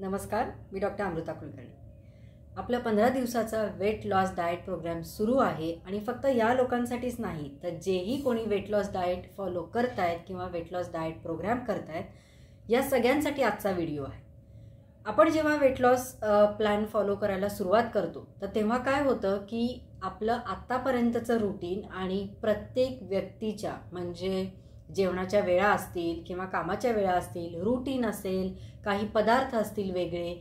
नमस्कार मी डॉक्टर अमृता कुलकर्णी आपला पंधरा दिवसाचा वेट लॉस डाएट प्रोग्राम सुरू आहे आणि फक्त या लोकांसाठीच नाही तर जेही कोणी वेट लॉस डाएट फॉलो करतायत किंवा वेट लॉस डाएट प्रोग्राम करतायत या सगळ्यांसाठी आजचा व्हिडिओ आहे आपण जेव्हा वेट लॉस प्लॅन फॉलो करायला सुरुवात करतो तर तेव्हा काय होतं की आपलं आत्तापर्यंतचं रुटीन आणि प्रत्येक व्यक्तीच्या म्हणजे जेवणाच्या वेळा असतील किंवा कामाच्या वेळा असतील रुटीन असेल काही पदार्थ असतील वेगळे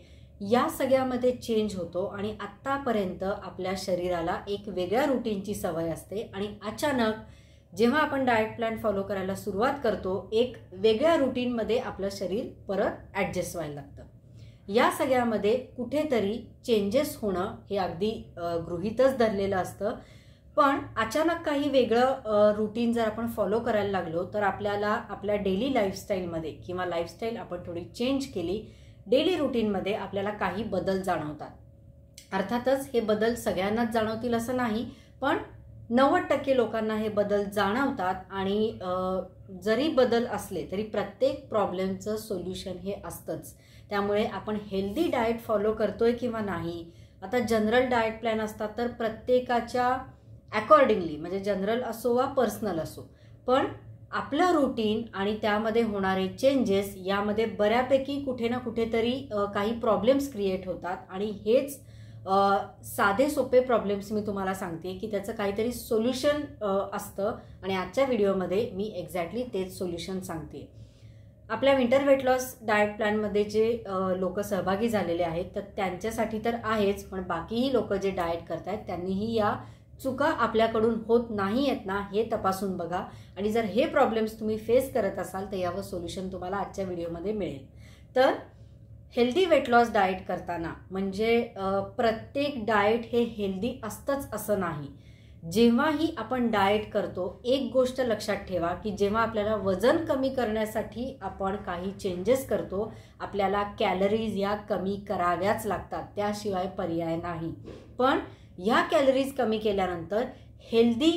या सगळ्यामध्ये चेंज होतो आणि आत्तापर्यंत आपल्या शरीराला एक वेगळ्या रुटीनची सवय असते आणि अचानक जेव्हा आपण डाएट प्लॅन फॉलो करायला सुरुवात करतो एक वेगळ्या रुटीनमध्ये आपलं शरीर परत ॲडजस्ट व्हायला लागतं या सगळ्यामध्ये कुठेतरी चेंजेस होणं हे अगदी गृहीतच धरलेलं असतं पण अचानक काही वेगळं रुटीन जर आपण फॉलो करायला लागलो तर आपल्याला आपल्या डेली लाईफस्टाईलमध्ये किंवा लाईफस्टाईल आपण थोडी चेंज केली डेली रुटीनमध्ये आपल्याला काही बदल जाणवतात अर्थातच हे बदल सगळ्यांनाच जाणवतील असं नाही पण नव्वद टक्के लोकांना हे बदल जाणवतात आणि जरी बदल असले तरी प्रत्येक प्रॉब्लेमचं सोल्युशन हे असतंच त्यामुळे आपण हेल्दी डाएट फॉलो करतोय किंवा नाही आता जनरल डाएट प्लॅन असतात तर प्रत्येकाच्या अकॉर्डिंगली म्हणजे जनरल असो वा पर्सनल असो पण आपलं रुटीन आणि त्यामध्ये होणारे चेंजेस यामध्ये बऱ्यापैकी कुठे ना कुठेतरी काही प्रॉब्लेम्स क्रिएट होतात आणि हेच साधे सोपे प्रॉब्लेम्स मी तुम्हाला सांगते की त्याचं काहीतरी सोल्युशन असतं आणि आजच्या व्हिडिओमध्ये मी एक्झॅक्टली तेच सोल्युशन सांगते आपल्या विंटर वेट लॉस डाएट प्लॅनमध्ये जे लोक सहभागी झालेले आहेत तर त्यांच्यासाठी तर आहेच पण बाकीही लोक जे डाएट करत आहेत त्यांनीही या चुका आपल्याकडून होत नाही आहेत ना हे तपासून बघा आणि जर हे प्रॉब्लेम्स तुम्ही फेस करत असाल तर यावर सोल्युशन तुम्हाला आजच्या व्हिडिओमध्ये मिळेल तर हेल्दी वेट लॉस डाएट करताना म्हणजे प्रत्येक डाएट हे हेल्दी असतंच असं नाही जेव्हाही आपण डाएट करतो एक गोष्ट लक्षात ठेवा की जेव्हा आपल्याला वजन कमी करण्यासाठी आपण काही चेंजेस करतो आपल्याला कॅलरीज या कमी कराव्याच लागतात त्याशिवाय पर्याय नाही पण ह्या कॅलरीज कमी केल्यानंतर हेल्दी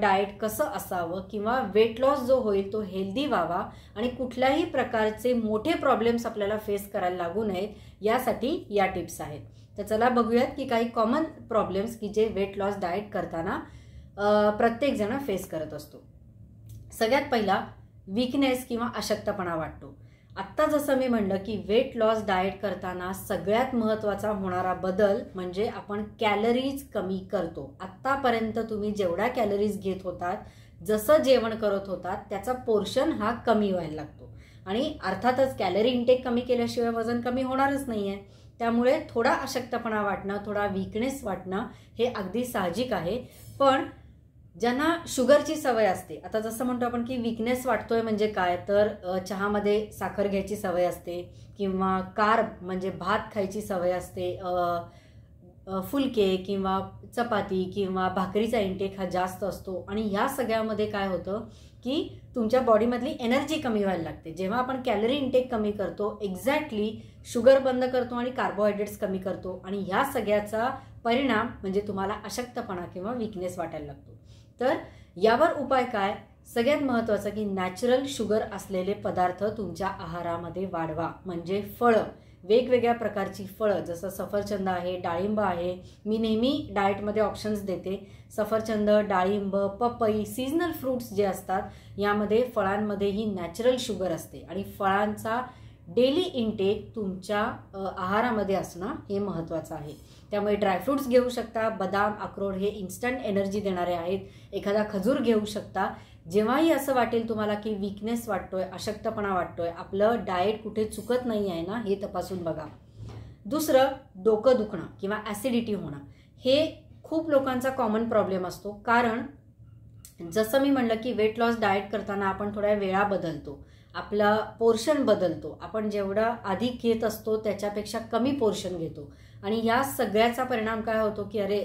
डाएट कसं असावं किंवा वेट लॉस जो होईल तो हेल्दी व्हावा आणि कुठल्याही प्रकारचे मोठे प्रॉब्लेम्स आपल्याला फेस करायला लागू नयेत यासाठी या टिप्स आहेत तर चला बघूयात की काही कॉमन प्रॉब्लेम्स की जे वेट लॉस डाएट करताना प्रत्येकजण फेस करत असतो सगळ्यात पहिला वीकनेस किंवा अशक्तपणा वाटतो आत्ता जसं मी म्हणलं की वेट लॉस डाएट करताना सगळ्यात महत्त्वाचा होणारा बदल म्हणजे आपण कॅलरीज कमी करतो आत्तापर्यंत तुम्ही जेवढ्या कॅलरीज घेत होतात जसं जेवण करत होतात त्याचा पोर्शन हा कमी व्हायला लागतो आणि अर्थातच कॅलरी इंटेक कमी केल्याशिवाय वजन कमी होणारच नाही आहे त्यामुळे थोडा अशक्तपणा वाटणं थोडा वीकनेस वाटणं हे अगदी साहजिक आहे पण ज्यांना शुगरची सवय असते आता जसं म्हणतो आपण की विकनेस वाटतोय म्हणजे काय तर चहामध्ये साखर घ्यायची सवय असते किंवा कार्ब म्हणजे भात खायची सवय असते फुलके किंवा चपाती किंवा भाकरीचा इंटेक हा जास्त असतो आणि ह्या सगळ्यामध्ये काय होतं की तुमच्या बॉडीमधली एनर्जी कमी व्हायला लागते जेव्हा आपण कॅलरी इंटेक कमी करतो एक्झॅक्टली शुगर बंद करतो आणि कार्बोहायड्रेट्स कमी करतो आणि ह्या सगळ्याचा परिणाम म्हणजे तुम्हाला अशक्तपणा किंवा विकनेस वाटायला लागतो तर यावर उपाय काय सगळ्यात महत्वाचं की नॅचरल शुगर असलेले पदार्थ तुमच्या आहारामध्ये वाढवा म्हणजे फळं वेगवेगळ्या प्रकारची फळं जसं सफरचंद आहे डाळिंब आहे मी नेहमी डाएटमध्ये ऑप्शन्स देते सफरचंद डाळिंब पपई सीजनल फ्रूट्स जे असतात यामध्ये फळांमध्येही नॅचरल शुगर असते आणि फळांचा डेली इनटेक तुमच्या आहारामध्ये असणं हे महत्त्वाचं आहे त्यामुळे ड्रायफ्रूट्स घेऊ शकता बदाम अक्रोड हे इन्स्टंट एनर्जी देणारे आहेत एखादा खजूर घेऊ शकता जेव्हाही असं वाटेल तुम्हाला की वीकनेस वाटतोय अशक्तपणा वाटतोय आपलं डाएट कुठे चुकत नाही आहे ना हे तपासून बघा दुसरं डोकं दुखणं किंवा ॲसिडिटी होणं हे खूप लोकांचा कॉमन प्रॉब्लेम असतो कारण जसं मी म्हणलं की वेट लॉस डाएट करताना आपण थोड्या वेळा बदलतो आपला पोर्शन बदलतो आपण जेवढा अधिक घेत असतो त्याच्यापेक्षा कमी पोर्शन घेतो आणि या सगळ्याचा परिणाम काय होतो की अरे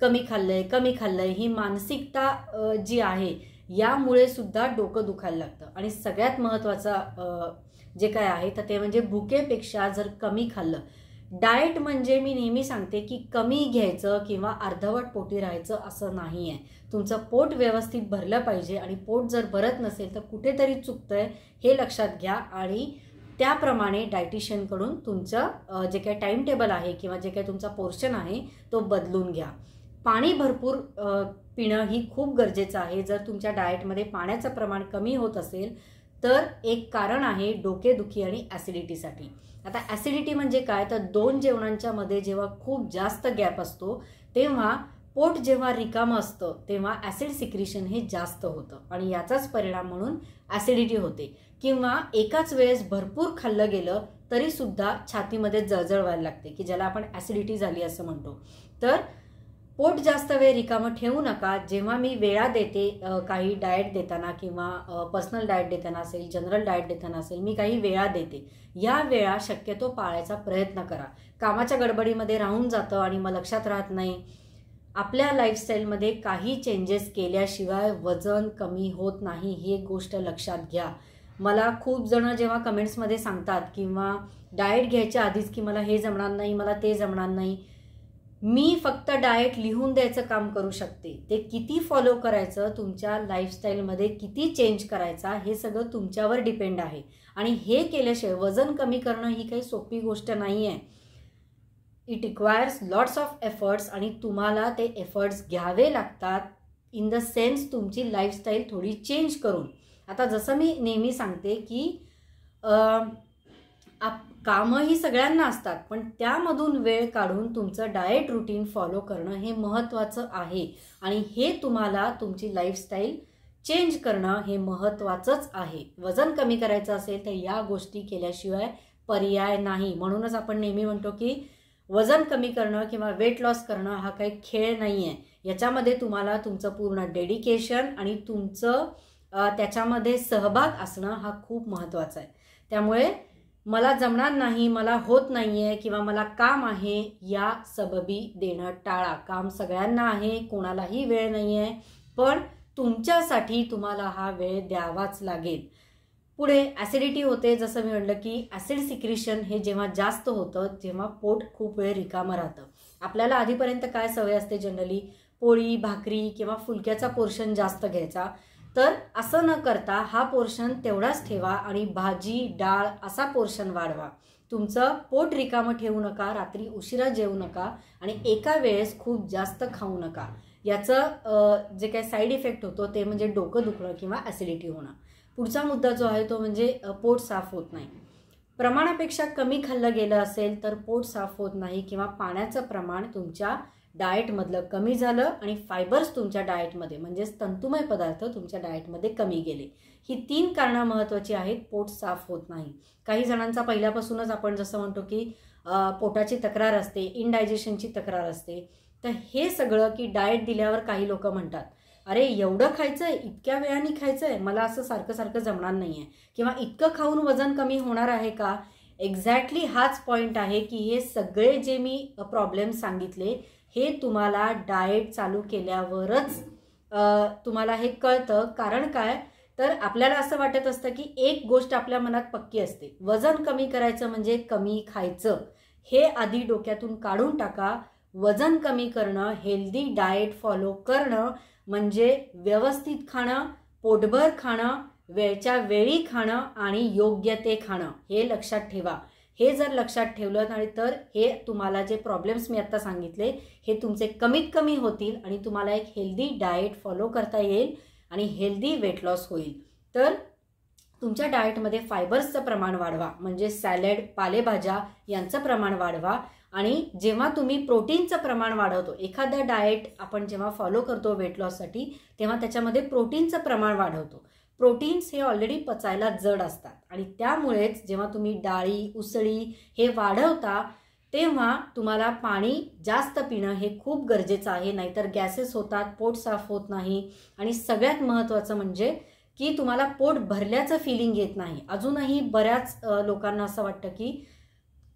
कमी खाल्लंय कमी खाल्लंय ही मानसिकता जी आहे यामुळे सुद्धा डोकं दुखायला लागतं आणि सगळ्यात महत्त्वाचा जे काय आहे तर ते म्हणजे भुकेपेक्षा जर कमी खाल्लं डाएट म्हणजे मी नेहमी सांगते की कमी घ्यायचं किंवा अर्धवट पोटी राहायचं असं नाही आहे तुमचं पोट व्यवस्थित भरलं पाहिजे आणि पोट जर भरत नसेल तर कुठेतरी चुकतंय हे लक्षात घ्या आणि त्याप्रमाणे डायटिशियनकडून तुमचं जे काही टाईमटेबल टेबल आहे किंवा जे काही तुमचा पोर्शन आहे तो बदलून घ्या पाणी भरपूर पिणं ही खूप गरजेचं आहे जर तुमच्या डाएटमध्ये पाण्याचं प्रमाण कमी होत असेल तर एक कारण आहे डोकेदुखी आणि ॲसिडिटीसाठी आता ॲसिडिटी म्हणजे काय तर दोन जेवणांच्या मध्ये जेव्हा खूप जास्त गॅप असतो तेव्हा पोट जेव्हा रिकामं असतं तेव्हा ॲसिड सिक्रिशन हे जास्त होतं आणि याचाच परिणाम म्हणून ॲसिडिटी होते किंवा एकाच वेळेस भरपूर खाल्लं गेलं तरीसुद्धा छातीमध्ये जळजळ व्हायला लागते की ज्याला आपण ॲसिडिटी झाली असं म्हणतो तर पोट जास्त वेळ रिकामं ठेवू नका जेव्हा मी वेळा देते काही डाएट देताना किंवा पर्सनल डाएट देताना असेल जनरल डाएट देताना असेल मी काही वेळा देते या वेळा शक्यतो पाळायचा प्रयत्न करा कामाच्या गडबडीमध्ये राहून जातं आणि मग लक्षात राहत नाही आपल्या लाईफस्टाईलमध्ये काही चेंजेस केल्याशिवाय वजन कमी होत नाही ही एक गोष्ट लक्षात घ्या मला खूप जणं जेव्हा कमेंट्समध्ये सांगतात किंवा डाएट घ्यायच्या आधीच की मला हे जमणार नाही मला ते जमणार नाही मी फक्त डाएट लिहून द्यायचं काम करू शकते ते किती फॉलो करायचं तुमच्या लाईफस्टाईलमध्ये किती चेंज करायचा हे सगळं तुमच्यावर डिपेंड आहे आणि हे केल्याशिवाय वजन कमी करणं ही काही सोपी गोष्ट नाही आहे it requires lots of efforts आणि तुम्हाला ते एफर्ट्स घ्यावे लागतात इन द सेन्स तुमची लाईफस्टाईल थोडी चेंज करून आता जसं मी नेहमी सांगते की आप कामं ही सगळ्यांना असतात पण त्यामधून वेळ काढून तुमचं डाएट रुटीन फॉलो करणं हे महत्त्वाचं आहे आणि हे तुम्हाला तुमची लाईफस्टाईल चेंज करणं हे महत्त्वाचंच आहे वजन कमी करायचं असेल तर या गोष्टी केल्याशिवाय पर्याय नाही म्हणूनच आपण नेहमी म्हणतो की वजन कमी करणं किंवा वेट लॉस करणं हा काही खेळ नाही आहे याच्यामध्ये तुम्हाला तुमचं पूर्ण डेडिकेशन आणि तुमचं त्याच्यामध्ये सहभाग असणं हा खूप महत्त्वाचा आहे त्यामुळे मला जमणार नाही मला होत नाही आहे किंवा मला काम आहे या सबबी देणं टाळा काम सगळ्यांना आहे कोणालाही वेळ नाही आहे पण तुमच्यासाठी तुम्हाला हा वेळ द्यावाच लागेल पुढे ॲसिडिटी होते जसं मी म्हणलं की ॲसिड सिक्रिशन हे जेव्हा जास्त होतं तेव्हा पोट खूप वेळ रिकामं राहतं आपल्याला आधीपर्यंत काय सवय असते जनरली पोळी भाकरी किंवा फुलक्याचा पोर्शन जास्त घ्यायचा तर असं न करता हा पोर्शन तेवढाच ठेवा आणि भाजी डाळ असा पोर्शन वाढवा तुमचं पोट रिकामं ठेवू नका रात्री उशिरा जेवू नका आणि एका वेळेस खूप जास्त खाऊ नका याचं जे काही साईड इफेक्ट होतो ते म्हणजे डोकं दुखणं किंवा ॲसिडिटी होणं पुढचा मुद्दा जो आहे तो म्हणजे पोट साफ होत नाही प्रमाणापेक्षा कमी खाल्लं गेलं असेल तर पोट साफ होत नाही किंवा पाण्याचं प्रमाण तुमच्या डाएटमधलं कमी झालं आणि फायबर्स तुमच्या डाएटमध्ये म्हणजेच तंतुमय पदार्थ तुमच्या डाएटमध्ये कमी गेले ही तीन कारणं महत्त्वाची आहेत पोट साफ होत नाही काही जणांचा पहिल्यापासूनच आपण जसं म्हणतो की पोटाची तक्रार असते इनडायजेशनची तक्रार असते तर हे सगळं की डाएट दिल्यावर काही लोक म्हणतात अरे एवढं खायचं आहे इतक्या वेळाने खायचं आहे मला असं सारखं सारखं जमणार नाही आहे किंवा इतकं खाऊन वजन कमी होणार आहे का एक्झॅक्टली हाच पॉईंट आहे की हे सगळे जे मी प्रॉब्लेम सांगितले हे तुम्हाला डाएट चालू केल्यावरच तुम्हाला हे कळतं कारण काय तर आपल्याला असं वाटत असतं की एक गोष्ट आपल्या मनात पक्की असते वजन कमी करायचं म्हणजे कमी खायचं हे आधी डोक्यातून काढून टाका वजन कमी करणं हेल्दी डाएट फॉलो करणं म्हणजे व्यवस्थित खाणं पोटभर खाणं वेळच्या वेळी खाणं आणि योग्य ते खाणं हे लक्षात ठेवा हे जर लक्षात ठेवलं नाही तर हे तुम्हाला जे प्रॉब्लेम्स मी आत्ता सांगितले हे तुमचे कमीत कमी होतील आणि तुम्हाला एक हेल्दी डाएट फॉलो करता येईल आणि हेल्दी वेट लॉस होईल तर तुमच्या डाएटमध्ये फायबर्सचं प्रमाण वाढवा म्हणजे सॅलड पालेभाज्या यांचं प्रमाण वाढवा आणि जेव्हा तुम्ही प्रोटीनचं प्रमाण वाढवतो एखादा डाएट आपण जेव्हा फॉलो करतो वेट लॉससाठी तेव्हा त्याच्यामध्ये प्रोटीनचं प्रमाण वाढवतो प्रोटीन्स हे ऑलरेडी पचायला जड असतात आणि त्यामुळेच जेव्हा तुम्ही डाळी उसळी हे वाढवता तेव्हा तुम्हाला पाणी जास्त पिणं हे खूप गरजेचं आहे नाहीतर गॅसेस होतात पोट साफ होत नाही आणि सगळ्यात महत्त्वाचं म्हणजे की तुम्हाला पोट भरल्याचं फिलिंग येत नाही अजूनही बऱ्याच लोकांना असं वाटतं की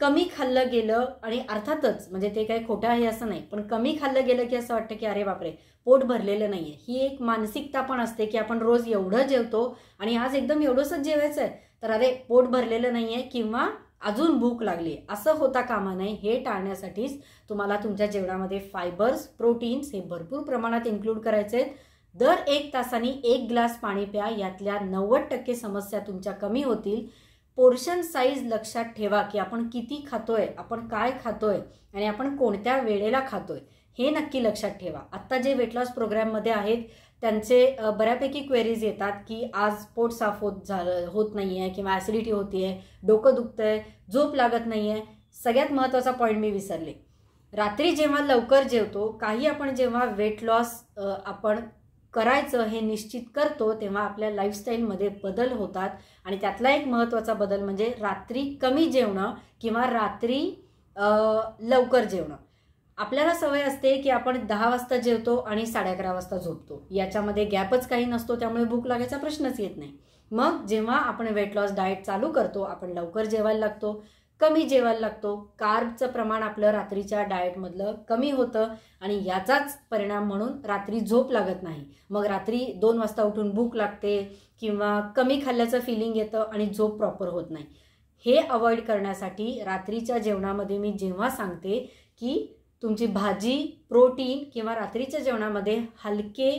कमी खाल्लं गेलं आणि अर्थातच म्हणजे ते काही खोटं आहे असं नाही पण कमी खाल्लं गेलं की असं वाटतं की अरे बापरे पोट भरलेलं नाही आहे ही एक मानसिकता पण असते की आपण रोज एवढं जेवतो आणि आज एकदम एवढंसच जेवायचं आहे तर अरे पोट भरलेलं नाही आहे किंवा अजून भूक लागली असं होता कामा नाही हे टाळण्यासाठीच तुम्हाला तुमच्या जेवणामध्ये फायबर्स प्रोटीन्स हे भरपूर प्रमाणात इन्क्लूड करायचे आहेत दर एक तासाने एक ग्लास पाणी प्या यातल्या नव्वद टक्के समस्या तुमच्या कमी होतील पोर्शन साईज लक्षात ठेवा की आपण किती खातोय आपण काय खातोय आणि आपण कोणत्या वेळेला खातोय हे नक्की लक्षात ठेवा आत्ता जे वेट लॉस प्रोग्राममध्ये आहेत त्यांचे बऱ्यापैकी क्वेरीज येतात की आज पोट साफ होत झालं होत नाही आहे किंवा ॲसिडिटी होती आहे डोकं दुखतं आहे झोप लागत नाही आहे सगळ्यात महत्त्वाचा पॉईंट मी विसरले रात्री जेव्हा लवकर जेवतो काही आपण जेव्हा वेट लॉस आपण करायचं हे निश्चित करतो तेव्हा आपल्या लाईफस्टाईलमध्ये बदल होतात आणि त्यातला एक महत्त्वाचा बदल म्हणजे रात्री कमी जेवणं किंवा रात्री लवकर जेवणं आपल्याला सवय असते की आपण दहा वाजता जेवतो आणि साडे अकरा वाजता झोपतो याच्यामध्ये गॅपच काही नसतो त्यामुळे भूक लागायचा प्रश्नच येत नाही मग जेव्हा आपण वेट लॉस डाएट चालू करतो आपण लवकर जेवायला लागतो कमी जेवायला लागतो कार्बचं प्रमाण आपलं रात्रीच्या डाएटमधलं कमी होतं आणि याचाच परिणाम म्हणून रात्री झोप लागत नाही मग रात्री दोन वाजता उठून भूक लागते किंवा कमी खाल्ल्याचं फिलिंग येतं आणि झोप प्रॉपर होत नाही हे अवॉइड करण्यासाठी रात्रीच्या जेवणामध्ये मी जेव्हा सांगते की तुमची भाजी प्रोटीन किंवा रात्रीच्या जेवणामध्ये हलके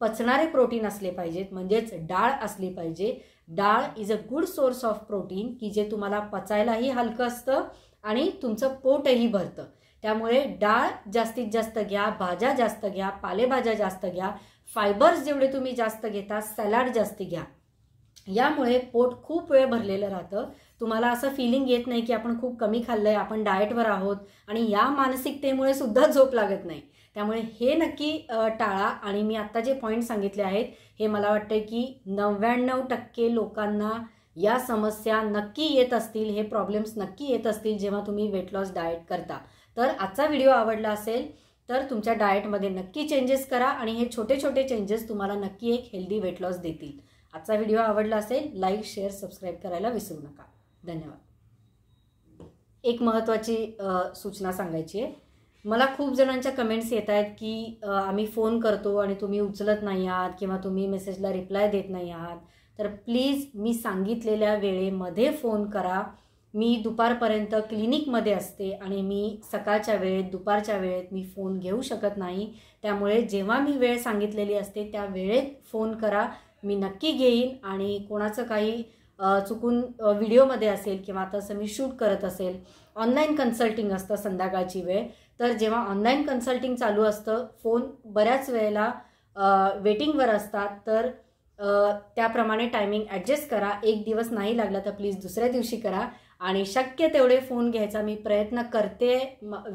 पचणारे प्रोटीन असले पाहिजेत म्हणजेच डाळ असली पाहिजे dal is a good source of protein की जे तुम्हाला पचायलाही हलकं असतं आणि तुमचं पोटही भरतं त्यामुळे डाळ जास्तीत जास्त घ्या भाज्या जास्त घ्या पालेभाज्या जास्त घ्या फायबर्स जेवढे तुम्ही जास्त घेता सॅलाड जास्त घ्या यामुळे पोट खूप वेळ भरलेलं राहतं तुम्हाला असं फिलिंग येत नाही की आपण खूप कमी खाल्लंय आपण डाएटवर आहोत आणि या मानसिकतेमुळे सुद्धा झोप लागत नाही त्यामुळे हे नक्की टाळा आणि मी आत्ता जे पॉईंट सांगितले आहेत हे मला वाटतं की नव्याण्णव टक्के लोकांना या समस्या नक्की येत असतील हे प्रॉब्लेम्स नक्की येत असतील जेव्हा तुम्ही वेट लॉस डाएट करता तर आजचा व्हिडिओ आवडला असेल तर तुमच्या डाएटमध्ये नक्की चेंजेस करा आणि हे छोटे छोटे चेंजेस तुम्हाला नक्की एक हेल्दी वेट लॉस देतील आजचा व्हिडिओ आवडला असेल लाईक शेअर सबस्क्राईब करायला विसरू नका धन्यवाद एक महत्त्वाची सूचना सांगायची आहे मला खूप जणांच्या कमेंट्स येत आहेत की आम्ही फोन करतो आणि तुम्ही उचलत नाही आहात किंवा तुम्ही मेसेजला रिप्लाय देत नाही आहात तर प्लीज मी सांगितलेल्या वेळेमध्ये फोन करा मी दुपारपर्यंत क्लिनिकमध्ये असते आणि मी सकाळच्या वेळेत दुपारच्या वेळेत मी फोन घेऊ शकत नाही त्यामुळे जेव्हा मी वेळ सांगितलेली असते त्या वेळेत फोन करा मी नक्की घेईन आणि कोणाचं काही चुकून व्हिडिओमध्ये असेल किंवा आता असं मी शूट करत असेल ऑनलाईन कन्सल्टिंग असतं संध्याकाळची वेळ तर जेव्हा ऑनलाईन कन्सल्टिंग चालू असतं फोन बऱ्याच वेळेला वेटिंगवर असतात तर त्याप्रमाणे टायमिंग ॲडजस्ट करा एक दिवस नाही लागला तर प्लीज दुसऱ्या दिवशी करा आणि शक्य तेवढे फोन घ्यायचा मी प्रयत्न करते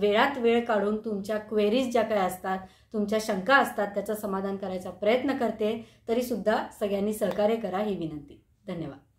वेळात वेळ काढून तुमच्या क्वेरीज ज्या काय असतात तुमच्या शंका असतात त्याचं समाधान करायचा प्रयत्न करते तरीसुद्धा सगळ्यांनी सहकार्य करा ही विनंती धन्यवाद